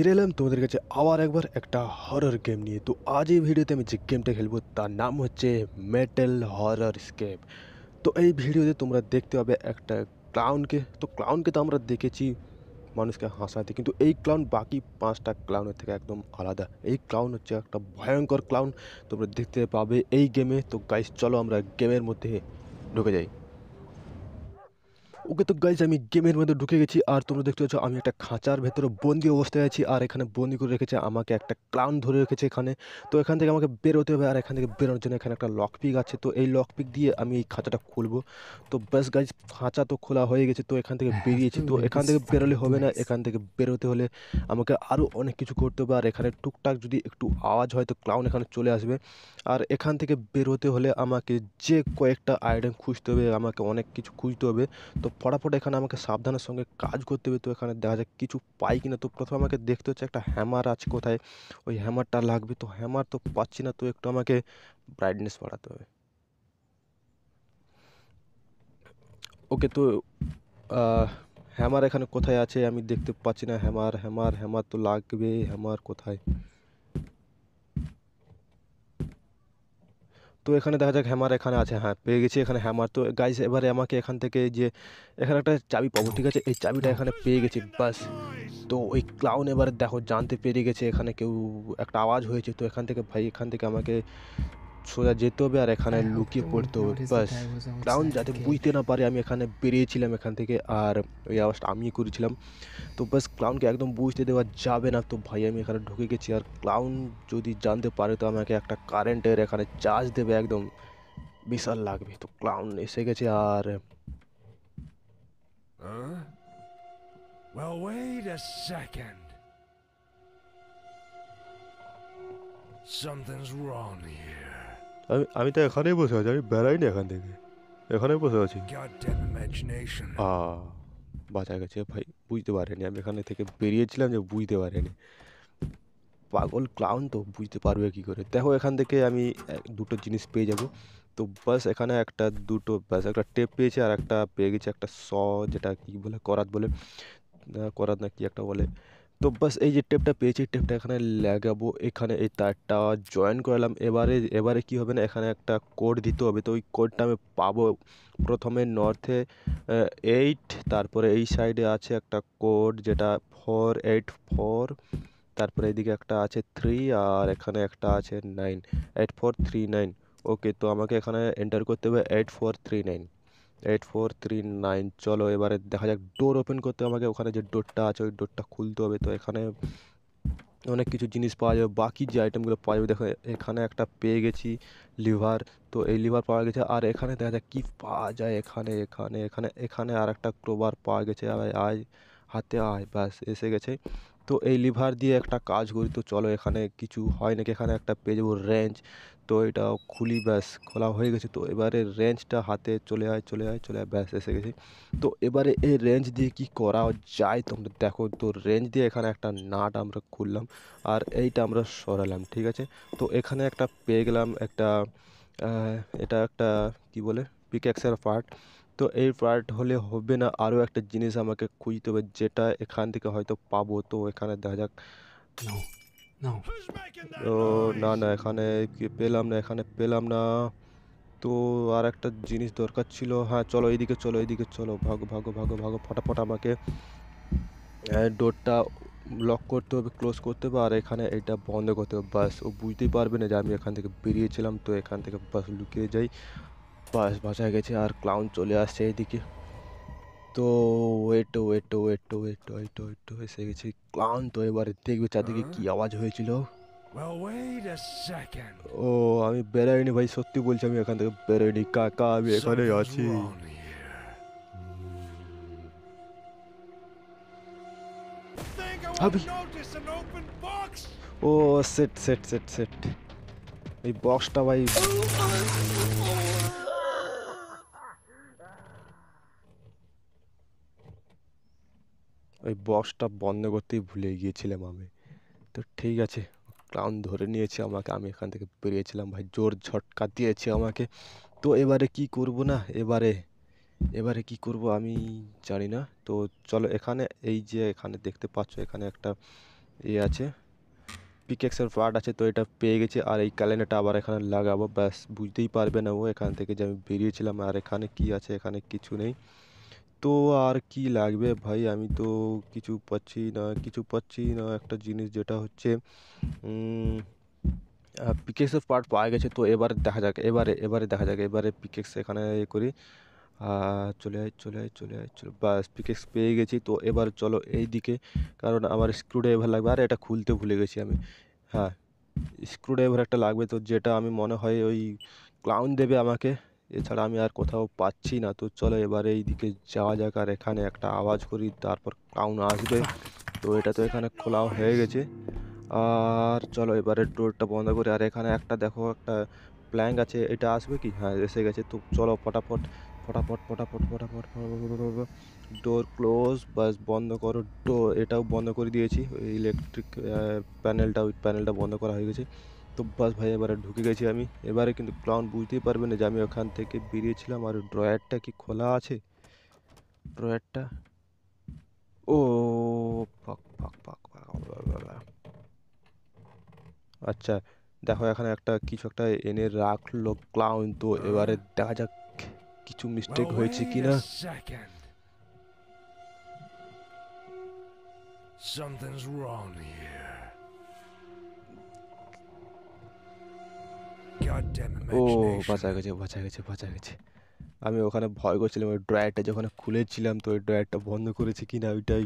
ফিরে এলাম তোমাদের কাছে আবার একবার একটা হরর গেম নিয়ে তো আজ এই ভিডিওতে আমি যে গেমটা খেলবো তার নাম হচ্ছে মেটেল হরর স্কেপ তো এই ভিডিওতে তোমরা দেখতে পাবে একটা ক্লাউনকে তো ক্লাউনকে তো আমরা দেখেছি মানুষকে হাসাতে কিন্তু এই ক্লাউন বাকি পাঁচটা ক্লাউনের থেকে একদম আলাদা এই ক্লাউন হচ্ছে একটা ভয়ঙ্কর ক্লাউন তোমরা দেখতে পাবে এই গেমে তো গাইস চলো আমরা গেমের মধ্যে ঢুকে যাই ওকে তো গাইজ আমি গেমের মধ্যে ঢুকে গেছি আর তোমরা দেখতে পাচ্ছ আমি একটা খাঁচার ভেতরে বন্দি অবস্থায় আছি আর এখানে বন্দি করে রেখেছে আমাকে একটা ক্লাউন ধরে রেখেছে এখানে তো এখান থেকে আমাকে বেরোতে হবে আর এখান থেকে বেরোনোর জন্য এখানে একটা লকপিক আছে তো এই লকপিক দিয়ে আমি এই খাঁচাটা খুলবো তো ব্যাস গাইজ খাঁচা তো খোলা হয়ে গেছে তো এখান থেকে হ্যাঁ, বেরিয়েছি তো এখান থেকে বেরোলে হবে না এখান থেকে বেরোতে হলে আমাকে আরও অনেক কিছু করতে হবে আর এখানে টুকটাক যদি একটু আওয়াজ হয় তো ক্লাউন এখানে চলে আসবে আর এখান থেকে বেরোতে হলে আমাকে যে কয়েকটা আইটেম খুঁজতে হবে আমাকে অনেক কিছু খুঁজতে হবে তো ফটাফট এখানে আমাকে সাবধানের সঙ্গে কাজ করতে হবে তো এখানে দেখা যাক কিছু পাই কিনা তো প্রথমে আমাকে দেখতে হচ্ছে একটা হ্যামার আছে কোথায় ওই হ্যামারটা লাগবে তো হ্যামার তো পাচ্ছি না তো একটু আমাকে ব্রাইটনেস বাড়াতে হবে ওকে তো হ্যামার এখানে কোথায় আছে আমি দেখতে পাচ্ছি না হ্যামার হ্যামার হ্যামার তো লাগবে হ্যামার কোথায় তো এখানে দেখা যাক হ্যামার এখানে আছে হ্যাঁ পেয়ে গেছি এখানে হ্যামার তো গাইস এবারে আমাকে এখান থেকে যে এখানে একটা চাবি পাবো ঠিক আছে এই চাবিটা এখানে পেয়ে গেছি বাস তো ওই ক্লাউন এবারে দেখো জানতে পেরে গেছে এখানে কেউ একটা আওয়াজ হয়েছে তো এখান থেকে ভাই এখান থেকে আমাকে সোজা যেতে হবে আর এখানে লুকিয়ে পড়তে হবে ব্যাস ক্রাউন যাতে বুঝতে না পারে আমি এখানে বেরিয়েছিলাম এখান থেকে আর ওই আওয়াজটা আমিই করেছিলাম তো ব্যাস ক্লাউনকে একদম বুঝতে দেওয়া যাবে না তো ভাই আমি এখানে ঢুকে গেছি আর ক্লাউন যদি জানতে পারে তো আমাকে একটা কারেন্টের এখানে চার্জ দেবে একদম বিশাল লাগবে তো ক্লাউন এসে গেছে আর Well, wait a second. Something's wrong here. আমি আমি তো এখানেই বসে আছি আমি বেড়াই না এখান থেকে এখানে বসে আছি বাঁচা গেছে ভাই বুঝতে পারেনি আমি এখানে থেকে বেরিয়েছিলাম যে বুঝতে পারেনি পাগল ক্লাউন তো বুঝতে পারবে কি করে দেখো এখান থেকে আমি দুটো জিনিস পেয়ে যাব তো বাস এখানে একটা দুটো বাস একটা টেপ পেয়েছে আর একটা পেয়ে গেছে একটা স যেটা কি বলে করাত বলে করাত না কি একটা বলে তো বাস এই যে টেপটা পেয়েছি টেপটা এখানে লাগাবো এখানে এই তারটা জয়েন করালাম এবারে এবারে কি হবে না এখানে একটা কোড দিতে হবে তো ওই কোডটা আমি পাবো প্রথমে নর্থে এইট তারপরে এই সাইডে আছে একটা কোড যেটা ফোর এইট ফোর তারপরে এদিকে একটা আছে থ্রি আর এখানে একটা আছে nine eight four three nine okay তো আমাকে এখানে এন্টার করতে হবে eight four three nine eight four three nine চলো এবারে দেখা যাক ডোর ওপেন করতে আমাকে ওখানে যে ডোরটা আছে ওই ডোরটা খুলতে হবে তো এখানে অনেক কিছু জিনিস পাওয়া যাবে বাকি যে আইটেমগুলো পাওয়া যাবে দেখো এখানে একটা পেয়ে গেছি লিভার তো এই লিভার পাওয়া গেছে আর এখানে দেখা যাক কী পাওয়া যায় এখানে এখানে এখানে এখানে আর একটা ক্রোবার পাওয়া গেছে আর আয় হাতে আয় ব্যাস এসে গেছে তো এই লিভার দিয়ে একটা কাজ করি তো চলো এখানে কিছু হয় নাকি এখানে একটা পেয়ে যাবো রেঞ্জ তো এটা খুলি ব্যাস খোলা হয়ে গেছে তো এবারে রেঞ্জটা হাতে চলে আয় চলে আয় চলে আয় ব্যাস এসে গেছে তো এবারে এই রেঞ্জ দিয়ে কি করা যায় তোমরা দেখো তো রেঞ্জ দিয়ে এখানে একটা নাট আমরা খুললাম আর এইটা আমরা সরালাম ঠিক আছে তো এখানে একটা পেয়ে গেলাম একটা এটা একটা কি বলে পিক্যাক্সের পার্ট তো এই পার্ট হলে হবে না আরও একটা জিনিস আমাকে খুঁজতে হবে যেটা এখান থেকে হয়তো পাবো তো এখানে দেখা যাক তো না না এখানে পেলাম না এখানে পেলাম না তো আর একটা জিনিস দরকার ছিল হ্যাঁ চলো এইদিকে চলো এইদিকে চলো ভাগো ভাগো ভাগো ভাগো ফটাফট আমাকে ডোরটা লক করতে হবে ক্লোজ করতে হবে আর এখানে এটা বন্ধ করতে হবে বাস ও বুঝতেই পারবে না যে আমি এখান থেকে বেরিয়েছিলাম তো এখান থেকে বাস লুকিয়ে যাই বাস বাঁচা গেছে আর ক্লাউন চলে আসছে এদিকে তো wait wait wait wait wait wait এসে গেছে ক্লাউন তো এবারে দেখবে চারদিকে কি আওয়াজ হয়েছিল ও আমি বেরোয়নি ভাই সত্যি বলছি আমি এখান থেকে বেরোয়নি কাকা আমি এখানে আছি ও সেট সেট সেট সেট এই বক্সটা ভাই uh, uh, oh. ওই বক্সটা বন্ধ করতেই ভুলে গিয়েছিলাম আমি তো ঠিক আছে ক্লাউন ধরে নিয়েছে আমাকে আমি এখান থেকে বেরিয়েছিলাম ভাই জোর ঝটকা দিয়েছে আমাকে তো এবারে কি করব না এবারে এবারে কি করব আমি জানি না তো চলো এখানে এই যে এখানে দেখতে পাচ্ছ এখানে একটা ইয়ে আছে পিকেক্সের পার্ট আছে তো এটা পেয়ে গেছে আর এই ক্যালেন্ডারটা আবার এখানে লাগাবো ব্যাস বুঝতেই পারবে না ও এখান থেকে যে আমি বেরিয়েছিলাম আর এখানে কি আছে এখানে কিছু নেই তো আর কি লাগবে ভাই আমি তো কিছু পাচ্ছি না কিছু পাচ্ছি না একটা জিনিস যেটা হচ্ছে পিকেক্সের পার্ট পাওয়া গেছে তো এবার দেখা যাক এবারে এবারে দেখা যাক এবারে পিকেক্স এখানে এ করি চলে আয় চলে আয় চলে আয় চলে বাস পিকেক্স পেয়ে গেছি তো এবার চলো এই দিকে কারণ আমার স্ক্রু ড্রাইভার লাগবে আর এটা খুলতে ভুলে গেছি আমি হ্যাঁ স্ক্রুড্রাইভার একটা লাগবে তো যেটা আমি মনে হয় ওই ক্লাউন দেবে আমাকে এছাড়া আমি আর কোথাও পাচ্ছি না তো চলো এবার এই দিকে যাওয়া যাক আর এখানে একটা আওয়াজ করি তারপর কাউন আসবে তো এটা তো এখানে খোলাও হয়ে গেছে আর চলো এবারে ডোরটা বন্ধ করে আর এখানে একটা দেখো একটা প্ল্যাঙ্ক আছে এটা আসবে কি হ্যাঁ এসে গেছে তো চলো ফটাফট ফটাফট ফটাফট ফটাফট ডোর ক্লোজ বাস বন্ধ করো ডোর এটাও বন্ধ করে দিয়েছি ইলেকট্রিক প্যানেলটা ওই প্যানেলটা বন্ধ করা হয়ে গেছে তো বাস ভাই এবারে ঢুকে গেছি আমি এবারে কিন্তু ক্লাউন বুঝতেই পারবে না যে আমি ওখান থেকে বেরিয়েছিলাম আর ড্রয়ারটা কি খোলা আছে ড্রয়ারটা ও পাক পাক পাক আচ্ছা দেখো এখানে একটা কিছু একটা এনে রাখলো ক্লাউন তো এবারে দেখা যাক কিছু মিস্টেক হয়েছে কিনা Something's wrong here. ও বাঁচা গেছে বাঁচা গেছে বাঁচা গেছে আমি ওখানে ভয় করছিলাম ওই ড্রয়ারটা যখন খুলেছিলাম তো ওই ড্রয়ারটা বন্ধ করেছি কি না ওইটাই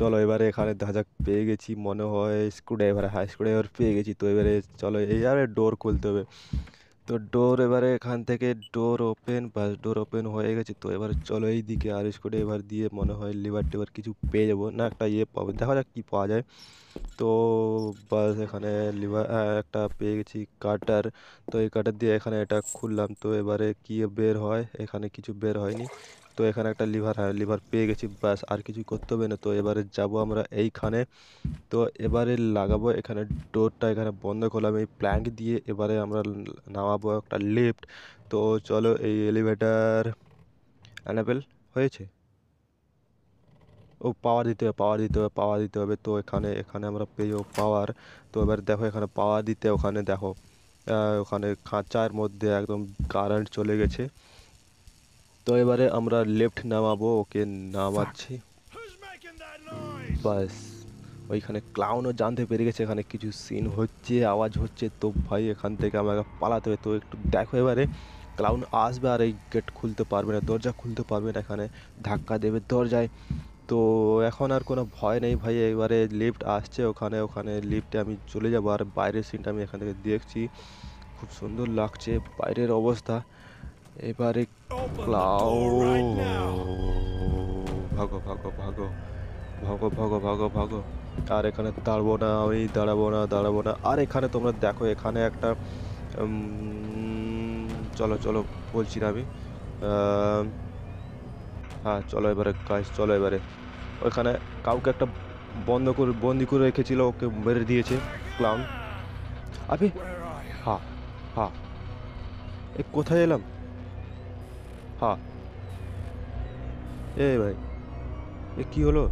চলো এবারে এখানে ধাঁজাক পেয়ে গেছি মনে হয় স্ক্রুড্রাইভার হাই স্ক্রুড্রাইভার পেয়ে গেছি তো এবারে চলো এবারে ডোর খুলতে হবে তো ডোর এবারে এখান থেকে ডোর ওপেন বাস ডোর ওপেন হয়ে গেছে তো এবার চলো এই দিকে আর করে এবার দিয়ে মনে হয় লিভার টেবার কিছু পেয়ে যাবো না একটা ইয়ে পাবো দেখা যাক কী পাওয়া যায় তো বাস এখানে লিভার একটা পেয়ে গেছি কাটার তো এই কাটার দিয়ে এখানে এটা খুললাম তো এবারে কী বের হয় এখানে কিছু বের হয়নি তো এখানে একটা লিভার হ্যাঁ, লিভার পেয়ে গেছি ব্যাস আর কিছু করতে হবে না তো এবারে যাব আমরা এইখানে তো এবারে লাগাবো এখানে ডোরটা এখানে বন্ধ করলাম এই প্ল্যাঙ্ক দিয়ে এবারে আমরা নামাবো একটা লিফট তো চলো এই এলিভেটার অ্যানাবেল হয়েছে ও পাওয়ার দিতে হবে পাওয়ার দিতে হবে পাওয়ার দিতে হবে তো এখানে এখানে আমরা পেয়ে যাবো পাওয়ার তো এবার দেখো এখানে পাওয়ার দিতে ওখানে দেখো ওখানে খাঁচার মধ্যে একদম কারেন্ট চলে গেছে তো এবারে আমরা লেফট নামাবো ওকে নামাচ্ছি বাস ওইখানে ক্লাউনও জানতে পেরে গেছে এখানে কিছু সিন হচ্ছে আওয়াজ হচ্ছে তো ভাই এখান থেকে আমাকে পালাতে হবে তো একটু দেখো এবারে ক্লাউন আসবে আর এই গেট খুলতে পারবে না দরজা খুলতে পারবে না এখানে ধাক্কা দেবে দরজায় তো এখন আর কোনো ভয় নেই ভাই এবারে লিফট আসছে ওখানে ওখানে লিফটে আমি চলে যাবো আর বাইরের সিনটা আমি এখান থেকে দেখছি খুব সুন্দর লাগছে বাইরের অবস্থা এবারে ক্লাউ ভাগো ভাগো ভাগো ভাগো ভাগো ভাগো ভাগো আর এখানে দাঁড়াবো না আমি দাঁড়াবো না দাঁড়াবো না আর এখানে তোমরা দেখো এখানে একটা চলো চলো বলছি না আমি হ্যাঁ চলো এবারে কাজ চলো এবারে ওইখানে কাউকে একটা বন্ধ করে বন্দি করে রেখেছিল ওকে মেরে দিয়েছে ক্লাউন আপনি হা হা এ কোথায় এলাম হা এ ভাই এ কি হলো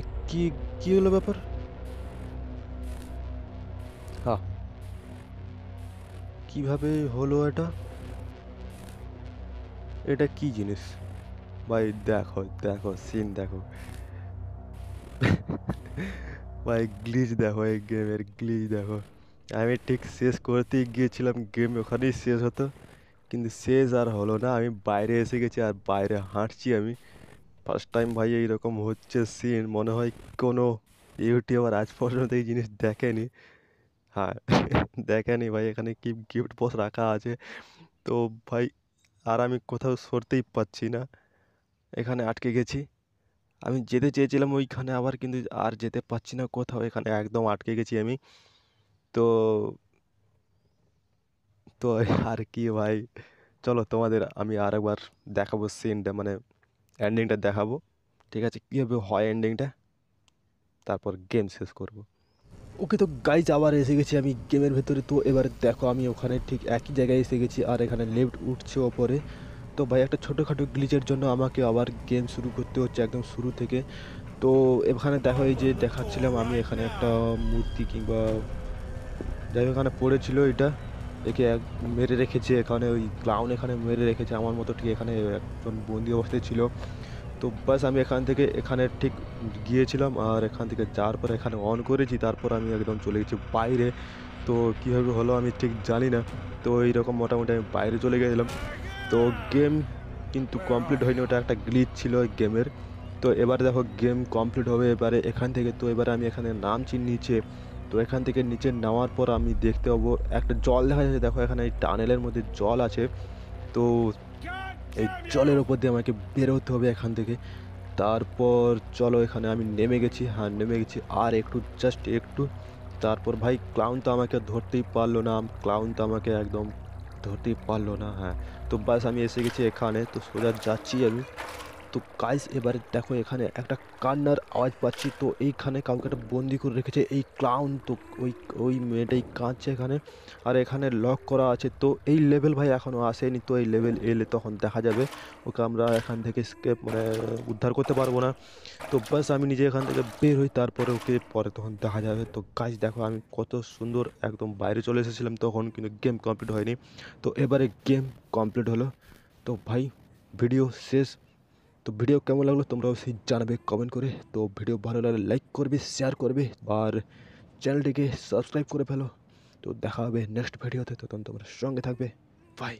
এ কি কি হলো ব্যাপার হা কিভাবে হলো এটা এটা কি জিনিস ভাই দেখো দেখো সিন দেখো ভাই গ্লিচ দেখো এই গেমের গ্লিচ দেখো আমি ঠিক শেষ করতেই গিয়েছিলাম গেম ওখানেই শেষ হতো কিন্তু শেষ আর হলো না আমি বাইরে এসে গেছি আর বাইরে হাঁটছি আমি ফার্স্ট টাইম ভাই এইরকম হচ্ছে সিন মনে হয় কোনো ইউটিউবার আজ পর্যন্ত এই জিনিস দেখেনি হ্যাঁ দেখেনি ভাই এখানে কি গিফট বক্স রাখা আছে তো ভাই আর আমি কোথাও সরতেই পাচ্ছি না এখানে আটকে গেছি আমি যেতে চেয়েছিলাম ওইখানে আবার কিন্তু আর যেতে পারছি না কোথাও এখানে একদম আটকে গেছি আমি তো তো আর কি ভাই চলো তোমাদের আমি আর একবার দেখাবো সিনটা মানে এন্ডিংটা দেখাবো ঠিক আছে কীভাবে হয় এন্ডিংটা তারপর গেম শেষ করব ওকে তো গাইজ আবার এসে গেছি আমি গেমের ভেতরে তো এবার দেখো আমি ওখানে ঠিক একই জায়গায় এসে গেছি আর এখানে লেফট উঠছে ওপরে তো ভাই একটা ছোটোখাটো গ্লিচের জন্য আমাকে আবার গেম শুরু করতে হচ্ছে একদম শুরু থেকে তো এখানে দেখো এই যে দেখাচ্ছিলাম আমি এখানে একটা মূর্তি কিংবা যাই এখানে পড়েছিল এটা একে এক মেরে রেখেছে এখানে ওই ক্লাউন এখানে মেরে রেখেছে আমার মতো ঠিক এখানে একজন বন্দি অবস্থায় ছিল তো ব্যাস আমি এখান থেকে এখানে ঠিক গিয়েছিলাম আর এখান থেকে যাওয়ার পর এখানে অন করেছি তারপর আমি একদম চলে গেছি বাইরে তো কীভাবে হলো আমি ঠিক জানি না তো এইরকম মোটামুটি আমি বাইরে চলে গেছিলাম তো গেম কিন্তু কমপ্লিট হয়নি ওটা একটা গ্লিচ ছিল ওই গেমের তো এবার দেখো গেম কমপ্লিট হবে এবারে এখান থেকে তো এবারে আমি এখানে নাম চিনিয়েছি তো এখান থেকে নিচে নামার পর আমি দেখতে পাবো একটা জল দেখা যাচ্ছে দেখো এখানে এই টানেলের মধ্যে জল আছে তো এই জলের ওপর দিয়ে আমাকে বেরোতে হবে এখান থেকে তারপর চলো এখানে আমি নেমে গেছি হ্যাঁ নেমে গেছি আর একটু জাস্ট একটু তারপর ভাই ক্লাউন তো আমাকে ধরতেই পারলো না ক্লাউন তো আমাকে একদম ধরতেই পারলো না হ্যাঁ তো বাস আমি এসে গেছি এখানে তো সোজা যাচ্ছি আমি তো কাজ এবারে দেখো এখানে একটা কান্নার আওয়াজ পাচ্ছি তো এইখানে কাউকে একটা বন্দি করে রেখেছে এই ক্লাউন তো ওই ওই মেয়েটাই কাঁদছে এখানে আর এখানে লক করা আছে তো এই লেভেল ভাই এখনও আসেনি তো এই লেভেল এলে তখন দেখা যাবে ওকে আমরা এখান থেকে স্কেপ মানে উদ্ধার করতে পারবো না তো বাস আমি নিজে এখান থেকে বের হই তারপরে ওকে পরে তখন দেখা যাবে তো কাজ দেখো আমি কত সুন্দর একদম বাইরে চলে এসেছিলাম তখন কিন্তু গেম কমপ্লিট হয়নি তো এবারে গেম কমপ্লিট হলো তো ভাই ভিডিও শেষ তো ভিডিও কেমন লাগলো তোমরা অবশ্যই জানাবে কমেন্ট করে তো ভিডিও ভালো লাগলে লাইক করবে শেয়ার করবে আর চ্যানেলটিকে সাবস্ক্রাইব করে ফেলো তো দেখা হবে নেক্সট ভিডিওতে তখন তোমরা সঙ্গে থাকবে বাই